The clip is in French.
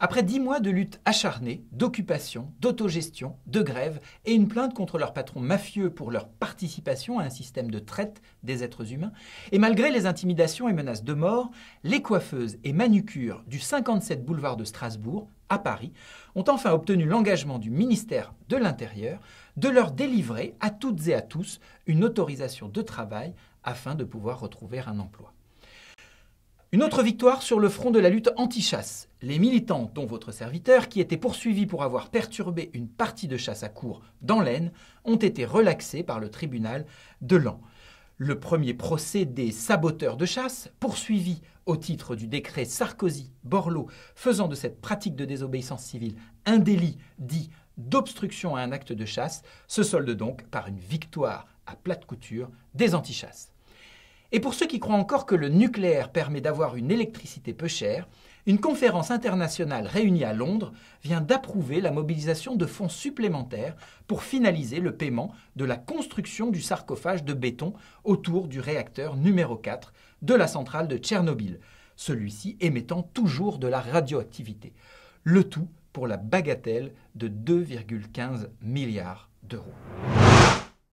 Après dix mois de lutte acharnée, d'occupation, d'autogestion, de grève et une plainte contre leur patron mafieux pour leur participation à un système de traite des êtres humains, et malgré les intimidations et menaces de mort, les coiffeuses et manucures du 57 boulevard de Strasbourg, à Paris, ont enfin obtenu l'engagement du ministère de l'Intérieur de leur délivrer à toutes et à tous une autorisation de travail afin de pouvoir retrouver un emploi. Une autre victoire sur le front de la lutte anti-chasse. Les militants, dont votre serviteur, qui étaient poursuivis pour avoir perturbé une partie de chasse à cours dans l'Aisne, ont été relaxés par le tribunal de l'An. Le premier procès des saboteurs de chasse, poursuivi au titre du décret Sarkozy-Borloo faisant de cette pratique de désobéissance civile un délit dit d'obstruction à un acte de chasse, se solde donc par une victoire à plate couture des anti-chasses. Et pour ceux qui croient encore que le nucléaire permet d'avoir une électricité peu chère, une conférence internationale réunie à Londres vient d'approuver la mobilisation de fonds supplémentaires pour finaliser le paiement de la construction du sarcophage de béton autour du réacteur numéro 4 de la centrale de Tchernobyl, celui-ci émettant toujours de la radioactivité. Le tout pour la bagatelle de 2,15 milliards d'euros.